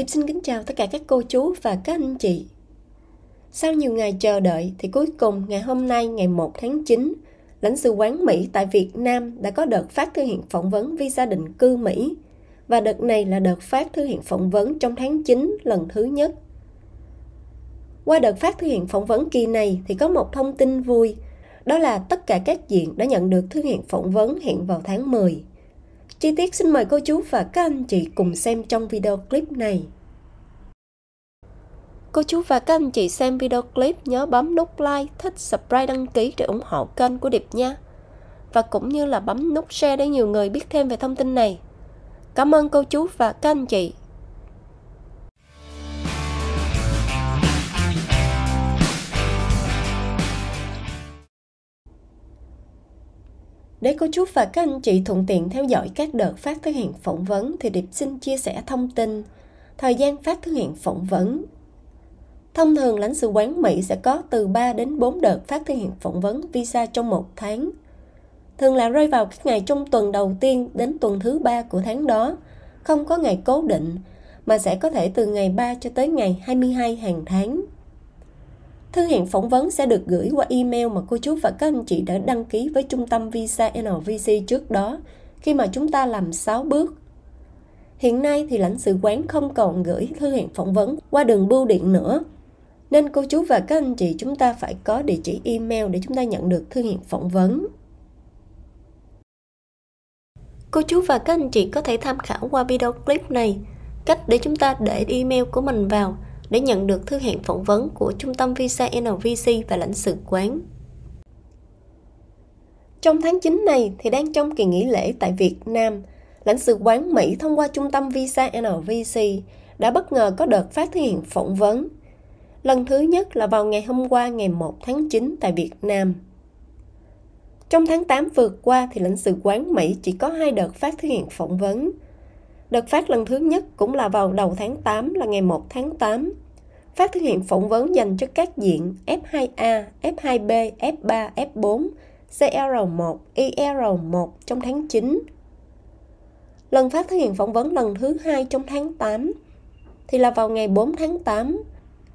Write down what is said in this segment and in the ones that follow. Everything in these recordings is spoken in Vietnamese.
Điệp xin kính chào tất cả các cô chú và các anh chị. Sau nhiều ngày chờ đợi thì cuối cùng ngày hôm nay ngày 1 tháng 9, lãnh sự quán Mỹ tại Việt Nam đã có đợt phát thư hiện phỏng vấn visa định cư Mỹ và đợt này là đợt phát thư hiện phỏng vấn trong tháng 9 lần thứ nhất. Qua đợt phát thư hiện phỏng vấn kỳ này thì có một thông tin vui, đó là tất cả các diện đã nhận được thư hiện phỏng vấn hiện vào tháng 10. Chi tiết xin mời cô chú và các anh chị cùng xem trong video clip này. Cô chú và các anh chị xem video clip nhớ bấm nút like, thích, subscribe, đăng ký để ủng hộ kênh của Điệp nha. Và cũng như là bấm nút share để nhiều người biết thêm về thông tin này. Cảm ơn cô chú và các anh chị Để cô chú và các anh chị thuận tiện theo dõi các đợt phát thứ hiện phỏng vấn thì Điệp xin chia sẻ thông tin thời gian phát thứ hiện phỏng vấn. Thông thường lãnh sự quán Mỹ sẽ có từ 3 đến 4 đợt phát thứ hiện phỏng vấn visa trong một tháng. Thường là rơi vào các ngày trong tuần đầu tiên đến tuần thứ ba của tháng đó, không có ngày cố định, mà sẽ có thể từ ngày 3 cho tới ngày 22 hàng tháng. Thư hẹn phỏng vấn sẽ được gửi qua email mà cô chú và các anh chị đã đăng ký với trung tâm Visa NVC trước đó khi mà chúng ta làm 6 bước. Hiện nay thì lãnh sự quán không còn gửi thư hẹn phỏng vấn qua đường bưu điện nữa. Nên cô chú và các anh chị chúng ta phải có địa chỉ email để chúng ta nhận được thư hẹn phỏng vấn. Cô chú và các anh chị có thể tham khảo qua video clip này cách để chúng ta để email của mình vào – để nhận được thư hẹn phỏng vấn của Trung tâm Visa NVC và lãnh sự quán. Trong tháng 9 này thì đang trong kỳ nghỉ lễ tại Việt Nam, lãnh sự quán Mỹ thông qua Trung tâm Visa NVC đã bất ngờ có đợt phát thư hẹn phỏng vấn. Lần thứ nhất là vào ngày hôm qua ngày 1 tháng 9 tại Việt Nam. Trong tháng 8 vừa qua thì lãnh sự quán Mỹ chỉ có hai đợt phát thư hẹn phỏng vấn – Đợt phát lần thứ nhất cũng là vào đầu tháng 8 là ngày 1 tháng 8. Phát thực hiện phỏng vấn dành cho các diện F2A, F2B, F3, F4, CR1, IR1 trong tháng 9. Lần phát thực hiện phỏng vấn lần thứ hai trong tháng 8 thì là vào ngày 4 tháng 8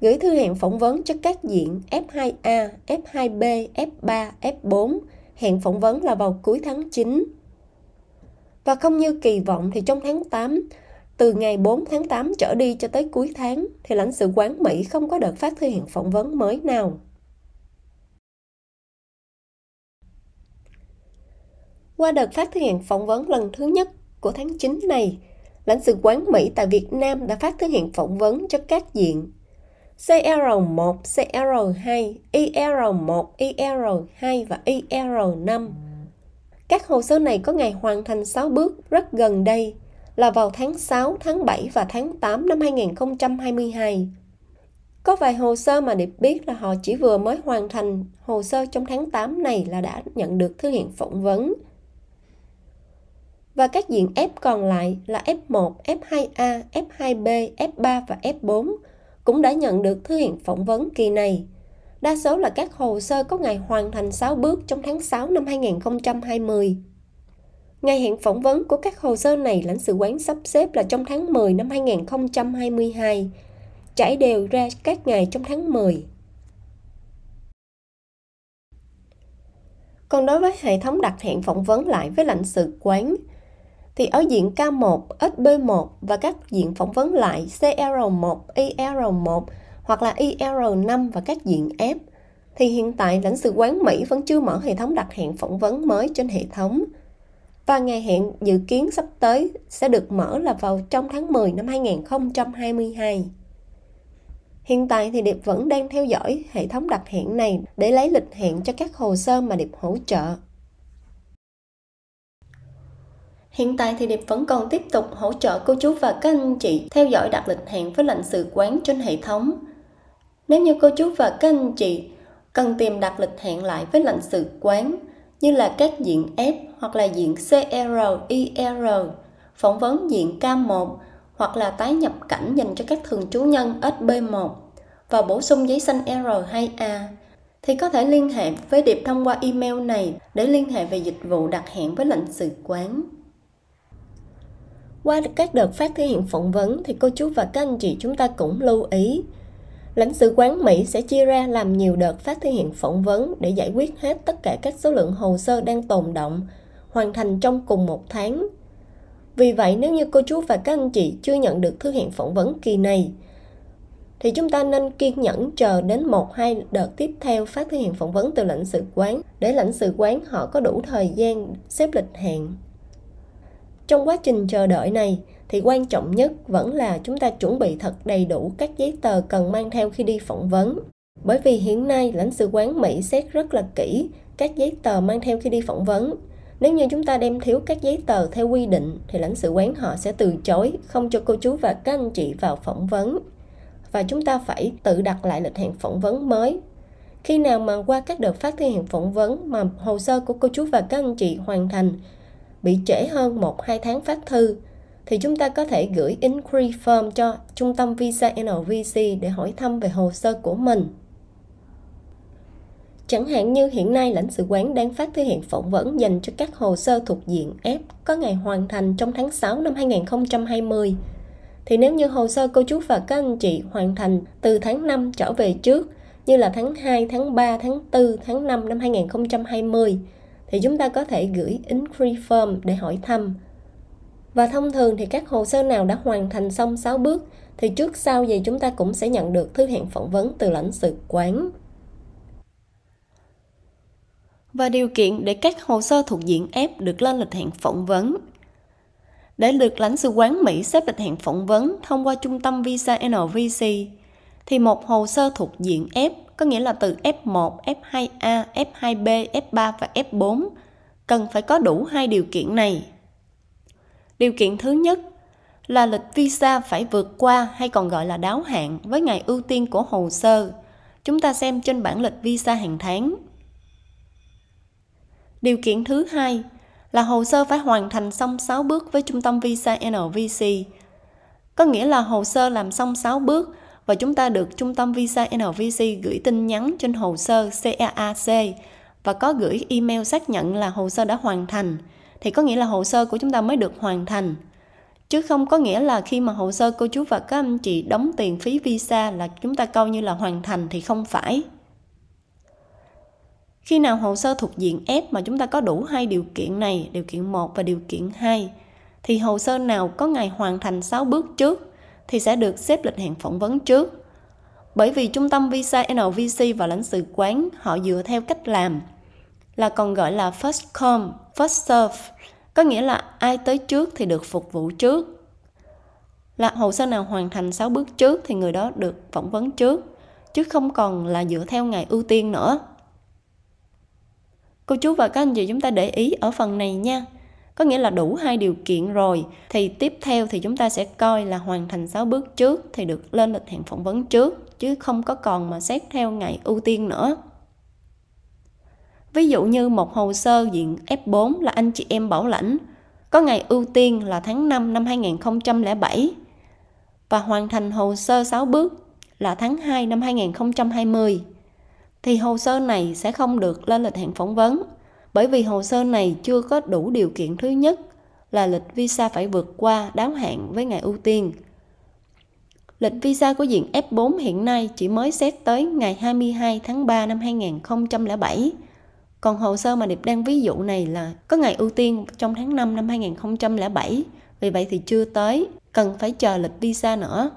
gửi thư hẹn phỏng vấn cho các diện F2A, F2B, F3, F4. Hẹn phỏng vấn là vào cuối tháng 9. Và không như kỳ vọng thì trong tháng 8, từ ngày 4 tháng 8 trở đi cho tới cuối tháng thì lãnh sự quán Mỹ không có đợt phát thư hiện phỏng vấn mới nào. Qua đợt phát thư hiện phỏng vấn lần thứ nhất của tháng 9 này, lãnh sự quán Mỹ tại Việt Nam đã phát thư hiện phỏng vấn cho các diện CR1, CR2, IR1, IR2 và IR5 các hồ sơ này có ngày hoàn thành 6 bước rất gần đây là vào tháng 6, tháng 7 và tháng 8 năm 2022. Có vài hồ sơ mà Điệp biết là họ chỉ vừa mới hoàn thành hồ sơ trong tháng 8 này là đã nhận được thư hiện phỏng vấn. Và các diện F còn lại là F1, F2A, F2B, F3 và F4 cũng đã nhận được thư hiện phỏng vấn kỳ này – đa số là các hồ sơ có ngày hoàn thành 6 bước trong tháng 6 năm 2020. Ngày hẹn phỏng vấn của các hồ sơ này lãnh sự quán sắp xếp là trong tháng 10 năm 2022, trải đều ra các ngày trong tháng 10. Còn đối với hệ thống đặt hẹn phỏng vấn lại với lãnh sự quán, thì ở diện K1, SB1 và các diện phỏng vấn lại CR1, IR1 hoặc là IR5 và các diện app, thì hiện tại lãnh sự quán Mỹ vẫn chưa mở hệ thống đặt hẹn phỏng vấn mới trên hệ thống. Và ngày hẹn dự kiến sắp tới sẽ được mở là vào trong tháng 10 năm 2022. Hiện tại thì Điệp vẫn đang theo dõi hệ thống đặt hẹn này để lấy lịch hẹn cho các hồ sơ mà Điệp hỗ trợ. Hiện tại thì Điệp vẫn còn tiếp tục hỗ trợ cô chú và các anh chị theo dõi đặt lịch hẹn với lãnh sự quán trên hệ thống nếu như cô chú và các anh chị cần tìm đặt lịch hẹn lại với lãnh sự quán như là các diện F hoặc là diện CR, IR, phỏng vấn diện K1 hoặc là tái nhập cảnh dành cho các thường trú nhân SB1 và bổ sung giấy xanh R2A thì có thể liên hệ với Điệp thông qua email này để liên hệ về dịch vụ đặt hẹn với lãnh sự quán. Qua các đợt phát thể hiện phỏng vấn thì cô chú và các anh chị chúng ta cũng lưu ý Lãnh sự quán Mỹ sẽ chia ra làm nhiều đợt phát thi hiện phỏng vấn để giải quyết hết tất cả các số lượng hồ sơ đang tồn động, hoàn thành trong cùng một tháng. Vì vậy, nếu như cô chú và các anh chị chưa nhận được thư hiện phỏng vấn kỳ này, thì chúng ta nên kiên nhẫn chờ đến một hai đợt tiếp theo phát thư hiện phỏng vấn từ lãnh sự quán để lãnh sự quán họ có đủ thời gian xếp lịch hẹn trong quá trình chờ đợi này thì quan trọng nhất vẫn là chúng ta chuẩn bị thật đầy đủ các giấy tờ cần mang theo khi đi phỏng vấn bởi vì hiện nay lãnh sự quán mỹ xét rất là kỹ các giấy tờ mang theo khi đi phỏng vấn nếu như chúng ta đem thiếu các giấy tờ theo quy định thì lãnh sự quán họ sẽ từ chối không cho cô chú và các anh chị vào phỏng vấn và chúng ta phải tự đặt lại lịch hẹn phỏng vấn mới khi nào mà qua các đợt phát thi hẹn phỏng vấn mà hồ sơ của cô chú và các anh chị hoàn thành bị trễ hơn 1-2 tháng phát thư thì chúng ta có thể gửi inquiry form cho trung tâm visa NVC để hỏi thăm về hồ sơ của mình. Chẳng hạn như hiện nay lãnh sự quán đang phát thư hẹn phỏng vấn dành cho các hồ sơ thuộc diện F có ngày hoàn thành trong tháng 6 năm 2020. Thì nếu như hồ sơ cô chú và các anh chị hoàn thành từ tháng 5 trở về trước, như là tháng 2, tháng 3, tháng 4, tháng 5 năm 2020 thì chúng ta có thể gửi inquiry form để hỏi thăm. Và thông thường thì các hồ sơ nào đã hoàn thành xong 6 bước thì trước sau gì chúng ta cũng sẽ nhận được thư hẹn phỏng vấn từ lãnh sự quán. Và điều kiện để các hồ sơ thuộc diện F được lên lịch hẹn phỏng vấn để được lãnh sự quán Mỹ xếp lịch hẹn phỏng vấn thông qua trung tâm Visa NVC, thì một hồ sơ thuộc diện F có nghĩa là từ F1, F2A, F2B, F3 và F4 cần phải có đủ hai điều kiện này. Điều kiện thứ nhất là lịch visa phải vượt qua hay còn gọi là đáo hạn với ngày ưu tiên của hồ sơ. Chúng ta xem trên bản lịch visa hàng tháng. Điều kiện thứ hai là hồ sơ phải hoàn thành xong 6 bước với trung tâm visa NVC. Có nghĩa là hồ sơ làm xong 6 bước và chúng ta được trung tâm visa NVC gửi tin nhắn trên hồ sơ CAAC và có gửi email xác nhận là hồ sơ đã hoàn thành thì có nghĩa là hồ sơ của chúng ta mới được hoàn thành chứ không có nghĩa là khi mà hồ sơ cô chú và các anh chị đóng tiền phí visa là chúng ta coi như là hoàn thành thì không phải khi nào hồ sơ thuộc diện F mà chúng ta có đủ hai điều kiện này, điều kiện 1 và điều kiện 2 thì hồ sơ nào có ngày hoàn thành 6 bước trước thì sẽ được xếp lịch hẹn phỏng vấn trước. Bởi vì trung tâm visa NVC và lãnh sự quán họ dựa theo cách làm là còn gọi là first come, first serve, có nghĩa là ai tới trước thì được phục vụ trước. Là hồ sơ nào hoàn thành 6 bước trước thì người đó được phỏng vấn trước, chứ không còn là dựa theo ngày ưu tiên nữa. Cô chú và các anh chị chúng ta để ý ở phần này nha có nghĩa là đủ hai điều kiện rồi thì tiếp theo thì chúng ta sẽ coi là hoàn thành 6 bước trước thì được lên lịch hẹn phỏng vấn trước chứ không có còn mà xét theo ngày ưu tiên nữa Ví dụ như một hồ sơ diện F4 là anh chị em bảo lãnh, có ngày ưu tiên là tháng 5 năm 2007 và hoàn thành hồ sơ 6 bước là tháng 2 năm 2020 thì hồ sơ này sẽ không được lên lịch hẹn phỏng vấn bởi vì hồ sơ này chưa có đủ điều kiện thứ nhất là lịch visa phải vượt qua đáo hạn với ngày ưu tiên. Lịch visa của diện F4 hiện nay chỉ mới xét tới ngày 22 tháng 3 năm 2007. Còn hồ sơ mà Điệp đang ví dụ này là có ngày ưu tiên trong tháng 5 năm 2007, vì vậy thì chưa tới, cần phải chờ lịch visa nữa.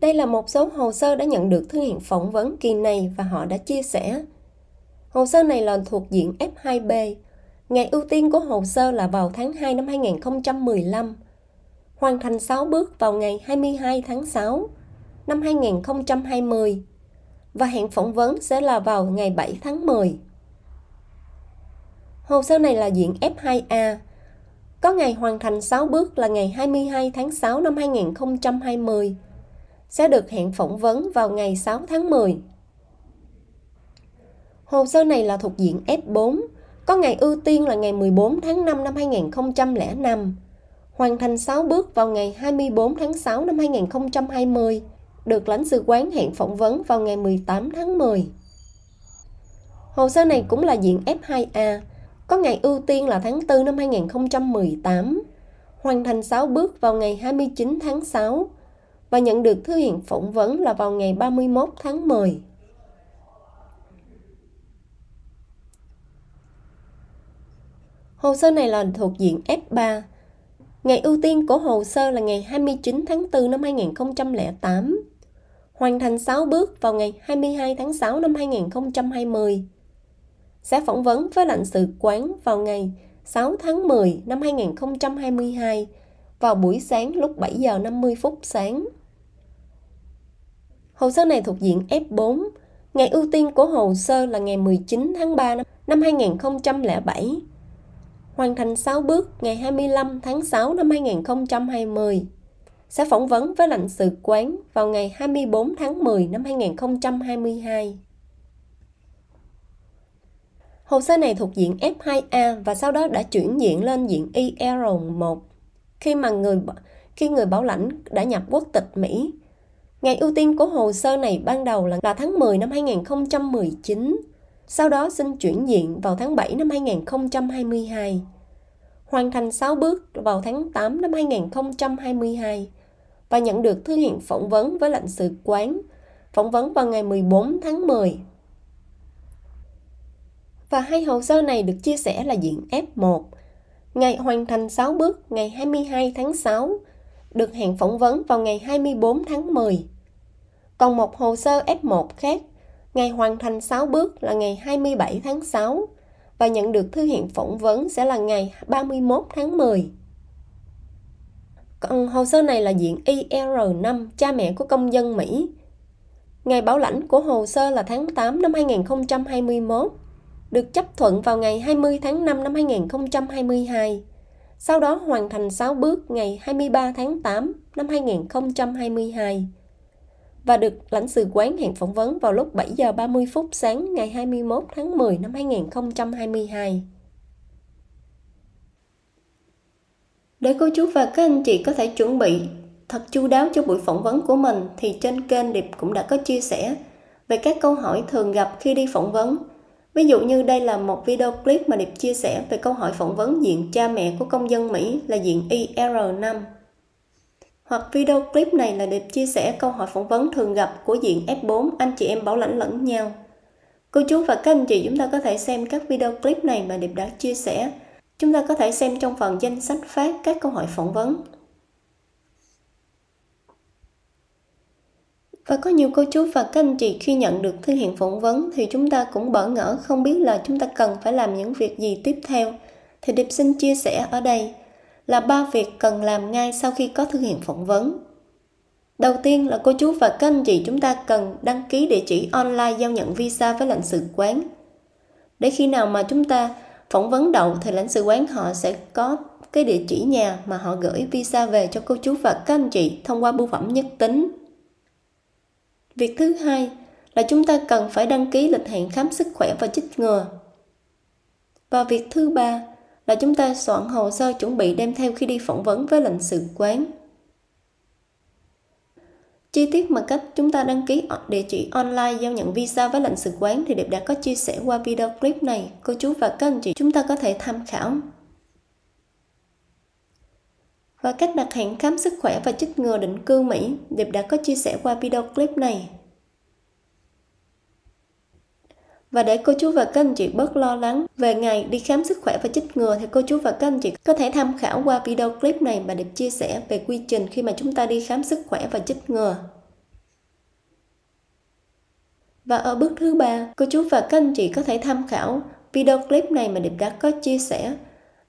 Đây là một số hồ sơ đã nhận được thư hiện phỏng vấn kỳ này và họ đã chia sẻ Hồ sơ này là thuộc diện F2B. Ngày ưu tiên của hồ sơ là vào tháng 2 năm 2015. Hoàn thành 6 bước vào ngày 22 tháng 6 năm 2020 và hẹn phỏng vấn sẽ là vào ngày 7 tháng 10. Hồ sơ này là diện F2A. Có ngày hoàn thành 6 bước là ngày 22 tháng 6 năm 2020. Sẽ được hẹn phỏng vấn vào ngày 6 tháng 10 Hồ sơ này là thuộc diện F4, có ngày ưu tiên là ngày 14 tháng 5 năm 2005, hoàn thành 6 bước vào ngày 24 tháng 6 năm 2020, được lãnh sự quán hẹn phỏng vấn vào ngày 18 tháng 10. Hồ sơ này cũng là diện F2A, có ngày ưu tiên là tháng 4 năm 2018, hoàn thành 6 bước vào ngày 29 tháng 6 và nhận được thư hiện phỏng vấn là vào ngày 31 tháng 10. Hồ sơ này là thuộc diện F3. Ngày ưu tiên của hồ sơ là ngày 29 tháng 4 năm 2008. Hoàn thành 6 bước vào ngày 22 tháng 6 năm 2020. Sẽ phỏng vấn với lãnh sự quán vào ngày 6 tháng 10 năm 2022 vào buổi sáng lúc 7 giờ 50 phút sáng. Hồ sơ này thuộc diện F4. Ngày ưu tiên của hồ sơ là ngày 19 tháng 3 năm 2007 hoàn thành 6 bước ngày 25 tháng 6 năm 2020. Sẽ phỏng vấn với lãnh sự quán vào ngày 24 tháng 10 năm 2022. Hồ sơ này thuộc diện F2A và sau đó đã chuyển diện lên diện IR1 khi mà người khi người bảo lãnh đã nhập quốc tịch Mỹ. Ngày ưu tiên của hồ sơ này ban đầu là, là tháng 10 năm 2019 sau đó xin chuyển diện vào tháng 7 năm 2022, hoàn thành 6 bước vào tháng 8 năm 2022 và nhận được thư hiện phỏng vấn với lãnh sự quán, phỏng vấn vào ngày 14 tháng 10. Và hai hồ sơ này được chia sẻ là diện F1. Ngày hoàn thành 6 bước ngày 22 tháng 6, được hẹn phỏng vấn vào ngày 24 tháng 10. Còn một hồ sơ F1 khác Ngày hoàn thành 6 bước là ngày 27 tháng 6 và nhận được thư hiện phỏng vấn sẽ là ngày 31 tháng 10. Còn hồ sơ này là diện IR5 cha mẹ của công dân Mỹ. Ngày bảo lãnh của hồ sơ là tháng 8 năm 2021, được chấp thuận vào ngày 20 tháng 5 năm 2022. Sau đó hoàn thành 6 bước ngày 23 tháng 8 năm 2022 và được lãnh sự quán hẹn phỏng vấn vào lúc 7 giờ 30 phút sáng ngày 21 tháng 10 năm 2022. Để cô chú và các anh chị có thể chuẩn bị thật chu đáo cho buổi phỏng vấn của mình thì trên kênh Điệp cũng đã có chia sẻ về các câu hỏi thường gặp khi đi phỏng vấn. Ví dụ như đây là một video clip mà Điệp chia sẻ về câu hỏi phỏng vấn diện cha mẹ của công dân Mỹ là diện IR5 hoặc video clip này là để chia sẻ câu hỏi phỏng vấn thường gặp của diện F4 anh chị em bảo lãnh lẫn nhau. Cô chú và các anh chị chúng ta có thể xem các video clip này mà Điệp đã chia sẻ. Chúng ta có thể xem trong phần danh sách phát các câu hỏi phỏng vấn. Và có nhiều cô chú và các anh chị khi nhận được thư hiện phỏng vấn thì chúng ta cũng bỡ ngỡ không biết là chúng ta cần phải làm những việc gì tiếp theo. Thì Điệp xin chia sẻ ở đây là ba việc cần làm ngay sau khi có thư hiện phỏng vấn. Đầu tiên là cô chú và các anh chị chúng ta cần đăng ký địa chỉ online giao nhận visa với lãnh sự quán. Để khi nào mà chúng ta phỏng vấn đậu thì lãnh sự quán họ sẽ có cái địa chỉ nhà mà họ gửi visa về cho cô chú và các anh chị thông qua bưu phẩm nhất tính. Việc thứ hai là chúng ta cần phải đăng ký lịch hẹn khám sức khỏe và chích ngừa. Và việc thứ ba là chúng ta soạn hồ sơ chuẩn bị đem theo khi đi phỏng vấn với lãnh sự quán. Chi tiết mà cách chúng ta đăng ký địa chỉ online giao nhận visa với lãnh sự quán thì Điệp đã có chia sẻ qua video clip này. Cô chú và các anh chị chúng ta có thể tham khảo. Và cách đặt hẹn khám sức khỏe và chích ngừa định cư Mỹ, Điệp đã có chia sẻ qua video clip này. Và để cô chú và các anh chị bớt lo lắng về ngày đi khám sức khỏe và chích ngừa thì cô chú và các anh chị có thể tham khảo qua video clip này mà được chia sẻ về quy trình khi mà chúng ta đi khám sức khỏe và chích ngừa. Và ở bước thứ ba, cô chú và các anh chị có thể tham khảo video clip này mà Điệp đã có chia sẻ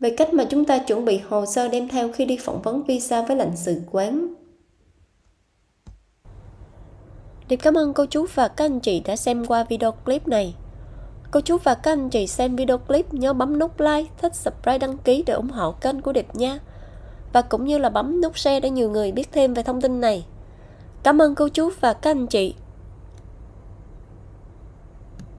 về cách mà chúng ta chuẩn bị hồ sơ đem theo khi đi phỏng vấn visa với lãnh sự quán. Điệp cảm ơn cô chú và các anh chị đã xem qua video clip này. Cô chú và các anh chị xem video clip nhớ bấm nút like, thích subscribe đăng ký để ủng hộ kênh của Điệp nha. Và cũng như là bấm nút share để nhiều người biết thêm về thông tin này. Cảm ơn cô chú và các anh chị